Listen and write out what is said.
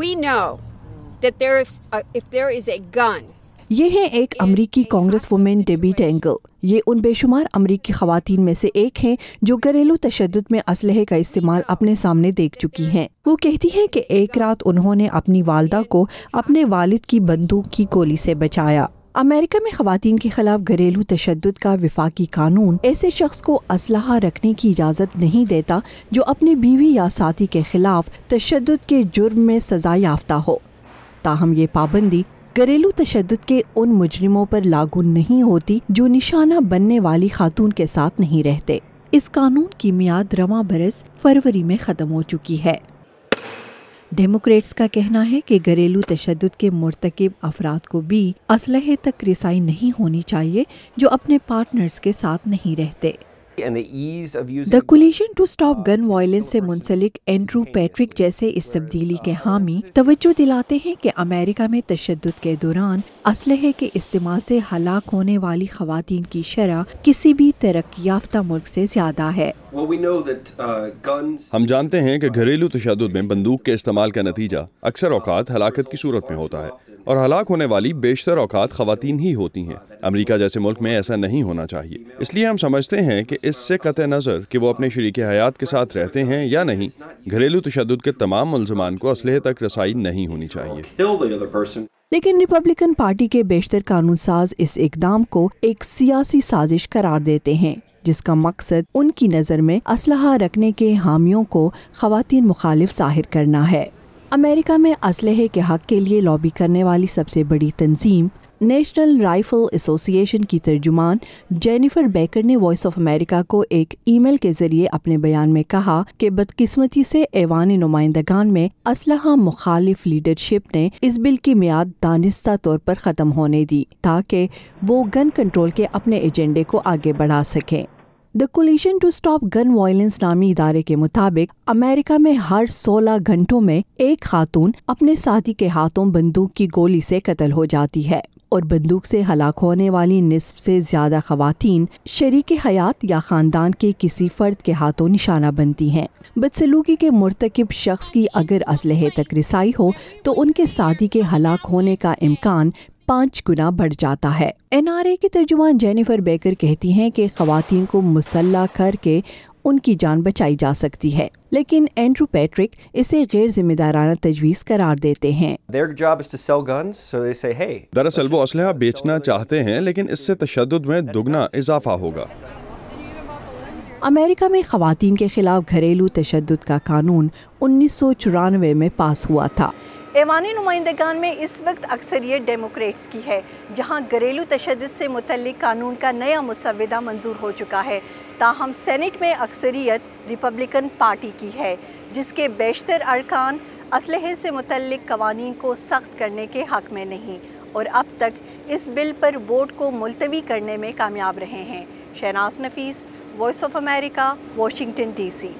یہ ہیں ایک امریکی کانگریس وومین ڈیبی ٹینگل یہ ان بے شمار امریکی خواتین میں سے ایک ہیں جو گھریلو تشدد میں اسلحے کا استعمال اپنے سامنے دیکھ چکی ہیں وہ کہتی ہیں کہ ایک رات انہوں نے اپنی والدہ کو اپنے والد کی بندوق کی گولی سے بچایا امریکہ میں خواتین کے خلاف گھریلو تشدد کا وفاقی قانون ایسے شخص کو اسلحہ رکھنے کی اجازت نہیں دیتا جو اپنی بیوی یا ساتھی کے خلاف تشدد کے جرم میں سزا یافتہ ہو تاہم یہ پابندی گھریلو تشدد کے ان مجرموں پر لاگو نہیں ہوتی جو نشانہ بننے والی خاتون کے ساتھ نہیں رہتے اس قانون کی میاد رواں برس فروری میں ختم ہو چکی ہے ڈیموکریٹس کا کہنا ہے کہ گھریلو تشدد کے مرتکب افراد کو بھی اسلحے تک رسائی نہیں ہونی چاہیے جو اپنے پارٹنرز کے ساتھ نہیں رہتے the coalition to gun violence سے منسلک اینڈرو پیٹرک جیسے اس تبدیلی کے حامی توجہ دلاتے ہیں کہ امریکہ میں تشدد کے دوران اسلحے کے استعمال سے ہلاک ہونے والی خواتین کی شرح کسی بھی ترقی یافتہ ملک سے زیادہ ہے uh, ہم جانتے ہیں کہ گھریلو تشدد میں بندوق کے استعمال کا نتیجہ اکثر اوقات ہلاکت کی صورت میں ہوتا ہے اور ہلاک ہونے والی بیشتر اوقات خواتین ہی ہوتی ہیں امریکہ جیسے ملک میں ایسا نہیں ہونا چاہیے اس لیے ہم سمجھتے ہیں کہ اس سے قطع نظر کہ وہ اپنے شریک حیات کے ساتھ رہتے ہیں یا نہیں گھریلو تشدد کے تمام ملزمان کو اسلحے تک رسائی نہیں ہونی چاہیے لیکن ریپبلکن پارٹی کے بیشتر قانون ساز اس اقدام کو ایک سیاسی سازش قرار دیتے ہیں جس کا مقصد ان کی نظر میں اسلحہ رکھنے کے حامیوں کو خواتین مخالف ظاہر کرنا ہے امریکہ میں اسلحے کے حق کے لیے لابی کرنے والی سب سے بڑی تنظیم نیشنل رائفل ایسوسی ایشن کی ترجمان جینیفر بیکر نے وائس آف امریکہ کو ایک ای میل کے ذریعے اپنے بیان میں کہا کہ بدقسمتی سے ایوان نمائندگان میں اسلحہ مخالف لیڈرشپ نے اس بل کی میعاد دانستہ طور پر ختم ہونے دی تاکہ وہ گن کنٹرول کے اپنے ایجنڈے کو آگے بڑھا سکیں the coalition to stop gun violence نامی ادارے کے مطابق امریکہ میں ہر سولہ گھنٹوں میں ایک خاتون اپنے ساتھی کے ہاتھوں بندوق کی گولی سے قتل ہو جاتی ہے اور بندوق سے ہلاک ہونے والی نصف سے زیادہ خواتین شریک حیات یا خاندان کے کسی فرد کے ہاتھوں نشانہ بنتی ہیں بدسلوکی کے مرتکب شخص کی اگر اسلحے تک رسائی ہو تو ان کے ساتھی کے ہلاک ہونے کا امکان پانچ گنا بڑھ جاتا ہے این آر اے کی ترجمان جینیفر بیکر کہتی ہیں کہ خواتین کو مسلح کر کے ان کی جان بچائی جا سکتی ہے لیکن اینڈرو پیٹرک اسے غیر ذمہ دارانہ تجویز قرار دیتے ہیں دراصل وہ اسلحہ بیچنا چاہتے ہیں لیکن اس سے تشدد میں دگنا اضافہ ہوگا امریکہ میں خواتین کے خلاف گھریلو تشدد کا قانون انیس سو چورانوے میں پاس ہوا تھا ایوانی نمائندگان میں اس وقت اکثریت ڈیموکریٹس کی ہے جہاں گھریلو تشدد سے متعلق قانون کا نیا مسودہ منظور ہو چکا ہے تاہم سینٹ میں اکثریت ریپبلکن پارٹی کی ہے جس کے بیشتر ارکان اسلحے سے متعلق قوانین کو سخت کرنے کے حق میں نہیں اور اب تک اس بل پر ووٹ کو ملتوی کرنے میں کامیاب رہے ہیں Shahnaz Nafees voice of America Washington D C